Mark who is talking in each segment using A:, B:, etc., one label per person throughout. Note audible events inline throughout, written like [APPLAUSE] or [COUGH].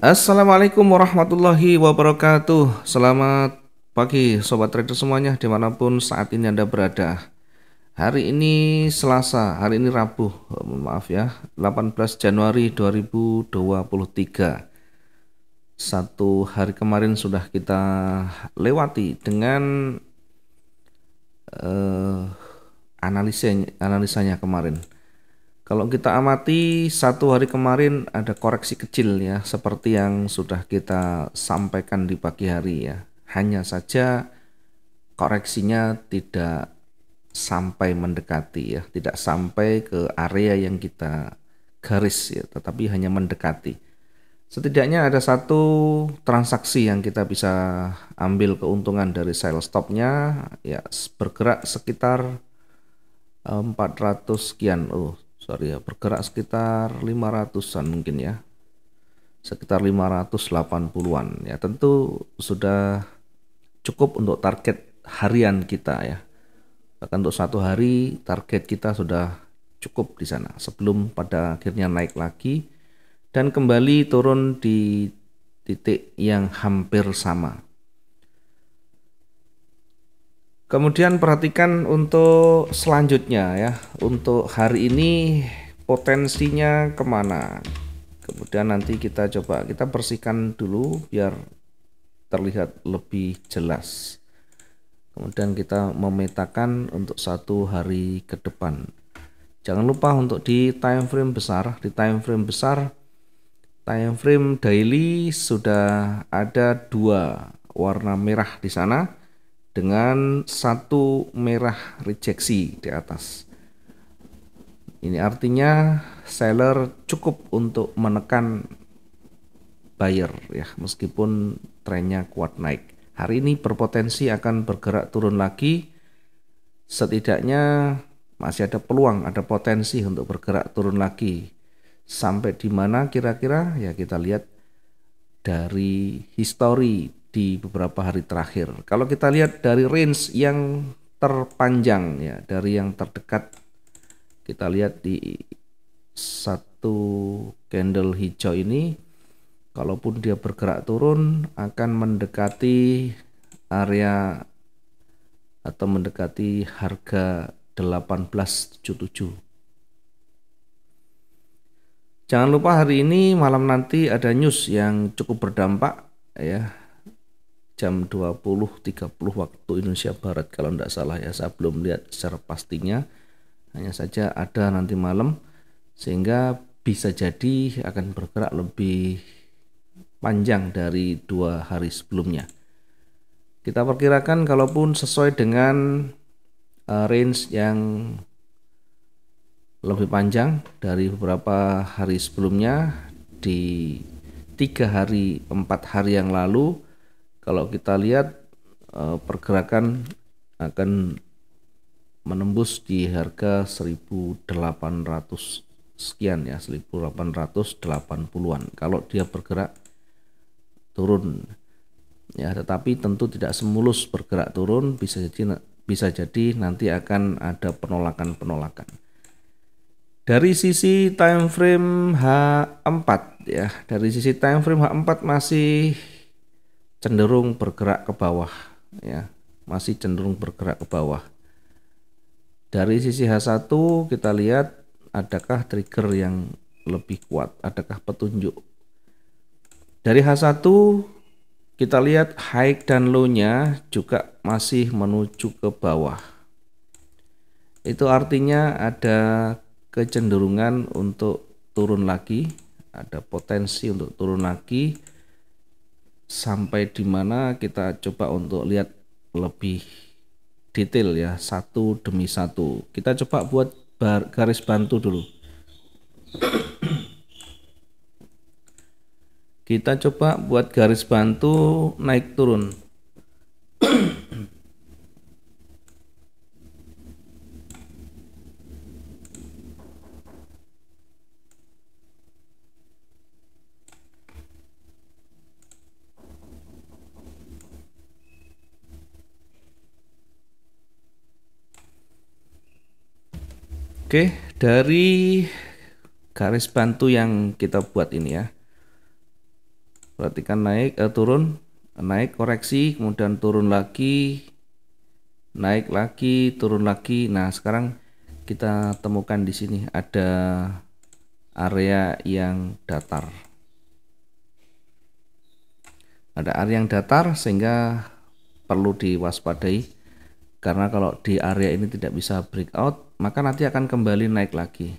A: Assalamualaikum warahmatullahi wabarakatuh Selamat pagi Sobat Trader semuanya dimanapun saat ini Anda berada Hari ini Selasa, hari ini Rabu, oh, maaf ya, 18 Januari 2023 Satu hari kemarin sudah kita lewati dengan eh, analisanya, analisanya kemarin kalau kita amati satu hari kemarin ada koreksi kecil ya seperti yang sudah kita sampaikan di pagi hari ya. Hanya saja koreksinya tidak sampai mendekati ya, tidak sampai ke area yang kita garis ya, tetapi hanya mendekati. Setidaknya ada satu transaksi yang kita bisa ambil keuntungan dari sell stopnya ya bergerak sekitar 400 eh, sekian. Oh, sorry ya bergerak sekitar 500-an mungkin ya sekitar 580-an ya tentu sudah cukup untuk target harian kita ya bahkan untuk satu hari target kita sudah cukup di sana sebelum pada akhirnya naik lagi dan kembali turun di titik yang hampir sama Kemudian perhatikan untuk selanjutnya ya, untuk hari ini potensinya kemana. Kemudian nanti kita coba kita bersihkan dulu biar terlihat lebih jelas. Kemudian kita memetakan untuk satu hari ke depan. Jangan lupa untuk di time frame besar, di time frame besar, time frame daily sudah ada dua warna merah di sana dengan satu merah rejeksi di atas. Ini artinya seller cukup untuk menekan buyer ya meskipun trennya kuat naik. Hari ini berpotensi akan bergerak turun lagi setidaknya masih ada peluang, ada potensi untuk bergerak turun lagi. Sampai di mana kira-kira ya kita lihat dari histori di beberapa hari terakhir. Kalau kita lihat dari range yang terpanjang ya, dari yang terdekat kita lihat di satu candle hijau ini kalaupun dia bergerak turun akan mendekati area atau mendekati harga 1877. Jangan lupa hari ini malam nanti ada news yang cukup berdampak ya jam 20.30 waktu Indonesia Barat kalau tidak salah ya saya belum lihat secara pastinya hanya saja ada nanti malam sehingga bisa jadi akan bergerak lebih panjang dari dua hari sebelumnya kita perkirakan kalaupun sesuai dengan uh, range yang lebih panjang dari beberapa hari sebelumnya di tiga hari empat hari yang lalu kalau kita lihat eh, pergerakan akan menembus di harga 1800 sekian ya 1880-an kalau dia bergerak turun ya tetapi tentu tidak semulus bergerak turun bisa jadi bisa jadi nanti akan ada penolakan-penolakan dari sisi time frame H4 ya dari sisi time frame H4 masih cenderung bergerak ke bawah ya masih cenderung bergerak ke bawah dari sisi H1 kita lihat adakah trigger yang lebih kuat adakah petunjuk dari H1 kita lihat high dan low-nya juga masih menuju ke bawah itu artinya ada kecenderungan untuk turun lagi ada potensi untuk turun lagi sampai di mana kita coba untuk lihat lebih detail ya satu demi satu kita coba buat bar, garis bantu dulu kita coba buat garis bantu naik turun Oke, dari garis bantu yang kita buat ini ya. Perhatikan naik, eh, turun, naik koreksi, kemudian turun lagi, naik lagi, turun lagi. Nah, sekarang kita temukan di sini ada area yang datar. Ada area yang datar sehingga perlu diwaspadai karena kalau di area ini tidak bisa breakout maka nanti akan kembali naik lagi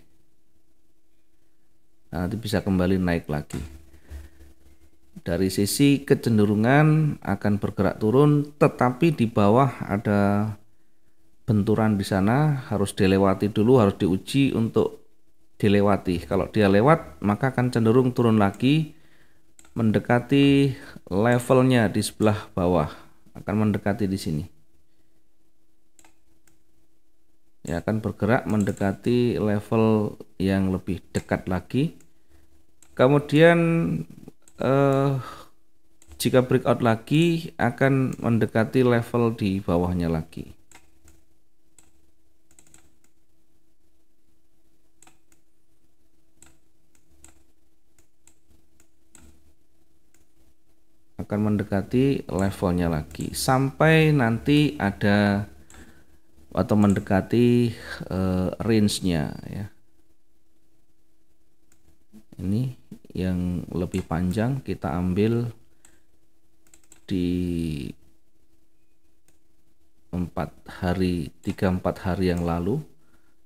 A: nanti bisa kembali naik lagi dari sisi kecenderungan akan bergerak turun tetapi di bawah ada benturan di sana harus dilewati dulu harus diuji untuk dilewati kalau dia lewat maka akan cenderung turun lagi mendekati levelnya di sebelah bawah akan mendekati di sini ya akan bergerak mendekati level yang lebih dekat lagi kemudian eh, jika breakout lagi akan mendekati level di bawahnya lagi akan mendekati levelnya lagi sampai nanti ada atau mendekati uh, range-nya ya. Ini yang lebih panjang kita ambil di 4 hari 3 4 hari yang lalu.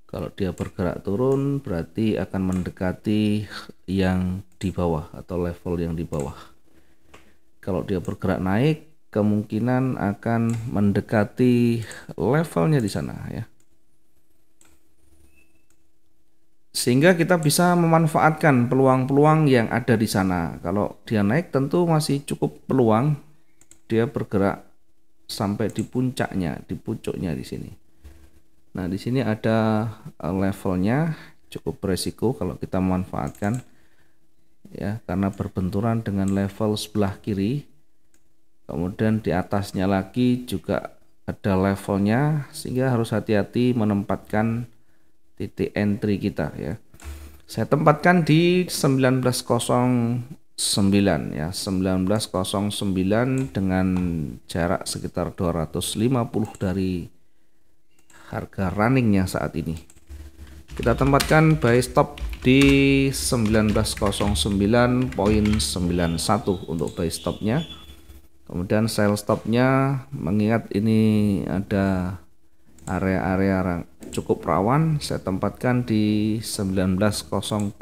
A: Kalau dia bergerak turun berarti akan mendekati yang di bawah atau level yang di bawah. Kalau dia bergerak naik kemungkinan akan mendekati levelnya di sana ya. Sehingga kita bisa memanfaatkan peluang-peluang yang ada di sana. Kalau dia naik tentu masih cukup peluang dia bergerak sampai di puncaknya, di pucuknya di sini. Nah, di sini ada eh, levelnya cukup beresiko kalau kita memanfaatkan ya karena berbenturan dengan level sebelah kiri Kemudian di atasnya lagi juga ada levelnya sehingga harus hati-hati menempatkan titik entry kita ya. Saya tempatkan di 1909 ya, 1909 dengan jarak sekitar 250 dari harga runningnya saat ini. Kita tempatkan buy stop di 1909.91 untuk buy stopnya kemudian sell stopnya mengingat ini ada area-area cukup rawan saya tempatkan di 1902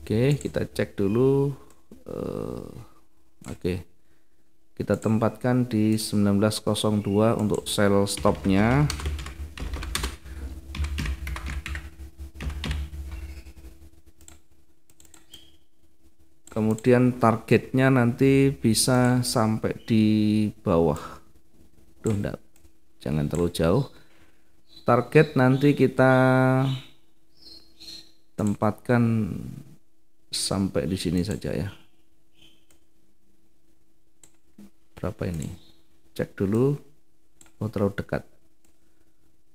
A: oke kita cek dulu eh, oke kita tempatkan di 1902 untuk sell stopnya kemudian targetnya nanti bisa sampai di bawah Duh, enggak. jangan terlalu jauh target nanti kita tempatkan sampai di sini saja ya berapa ini cek dulu oh terlalu dekat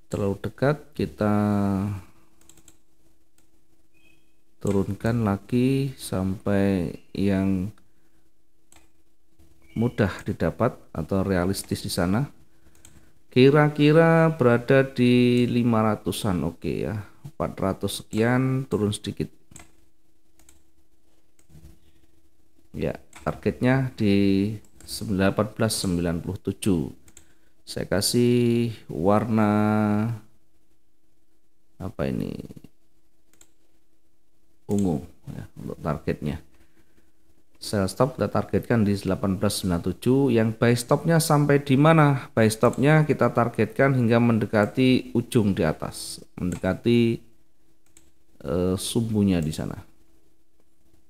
A: terlalu dekat kita turunkan lagi sampai yang mudah didapat atau realistis di sana kira-kira berada di 500an oke okay ya 400 sekian turun sedikit ya targetnya di 1897 saya kasih warna apa ini ungu ya, untuk targetnya sell stop kita targetkan di 1897 yang buy stopnya sampai di mana buy stopnya kita targetkan hingga mendekati ujung di atas mendekati uh, sumbunya di sana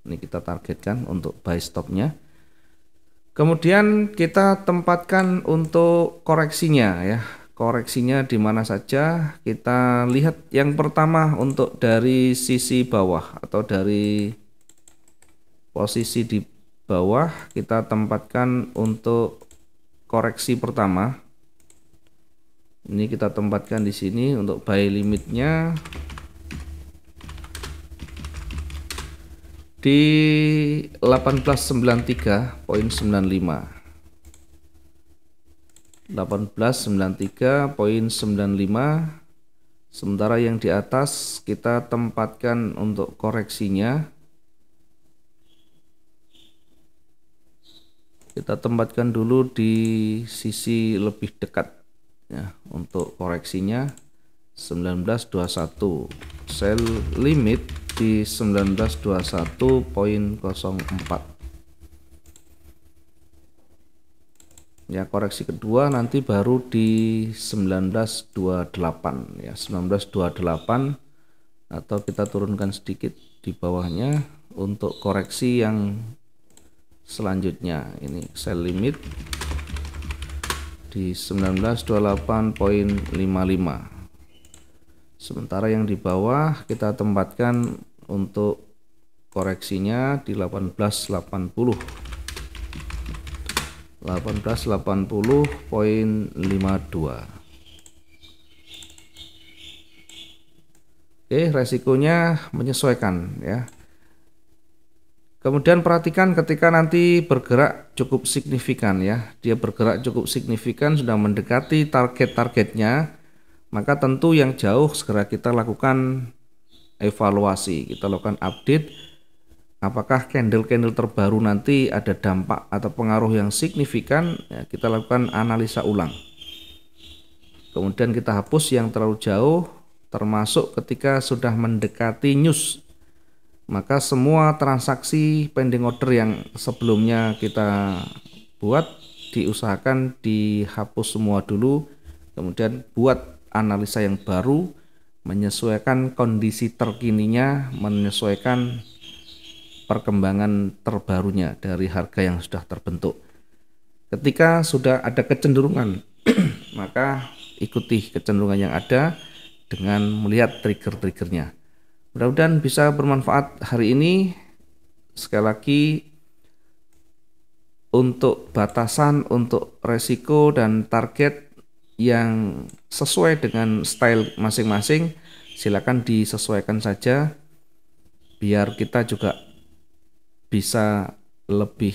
A: ini kita targetkan untuk buy stopnya kemudian kita tempatkan untuk koreksinya ya koreksinya di mana saja. Kita lihat yang pertama untuk dari sisi bawah atau dari posisi di bawah kita tempatkan untuk koreksi pertama. Ini kita tempatkan di sini untuk buy limitnya di 1893.95 1893.95 sementara yang di atas kita tempatkan untuk koreksinya kita tempatkan dulu di sisi lebih dekat ya untuk koreksinya 1921 sel limit di 1921.04 ya koreksi kedua nanti baru di 1928 ya 1928 atau kita turunkan sedikit di bawahnya untuk koreksi yang selanjutnya ini sell limit di 1928.55 sementara yang di bawah kita tempatkan untuk koreksinya di 1880 1880.52 Oke, resikonya menyesuaikan ya. Kemudian perhatikan ketika nanti bergerak cukup signifikan ya. Dia bergerak cukup signifikan sudah mendekati target-targetnya, maka tentu yang jauh segera kita lakukan evaluasi, kita lakukan update Apakah candle-candle terbaru nanti ada dampak atau pengaruh yang signifikan? Ya, kita lakukan analisa ulang. Kemudian kita hapus yang terlalu jauh, termasuk ketika sudah mendekati news. Maka semua transaksi pending order yang sebelumnya kita buat diusahakan dihapus semua dulu. Kemudian buat analisa yang baru, menyesuaikan kondisi terkininya, menyesuaikan perkembangan terbarunya dari harga yang sudah terbentuk. Ketika sudah ada kecenderungan, [CLEARS THROAT] maka ikuti kecenderungan yang ada dengan melihat trigger-triggernya. Mudah-mudahan bisa bermanfaat hari ini. Sekali lagi untuk batasan, untuk resiko dan target yang sesuai dengan style masing-masing silakan disesuaikan saja biar kita juga bisa lebih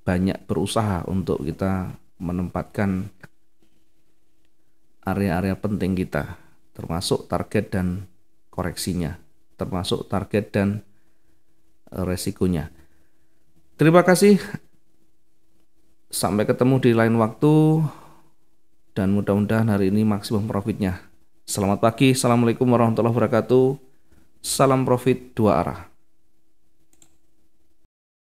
A: banyak berusaha untuk kita menempatkan area-area penting kita, termasuk target dan koreksinya, termasuk target dan eh, resikonya. Terima kasih. Sampai ketemu di lain waktu dan mudah-mudahan hari ini maksimum profitnya. Selamat pagi. Assalamualaikum warahmatullahi wabarakatuh. Salam profit dua arah.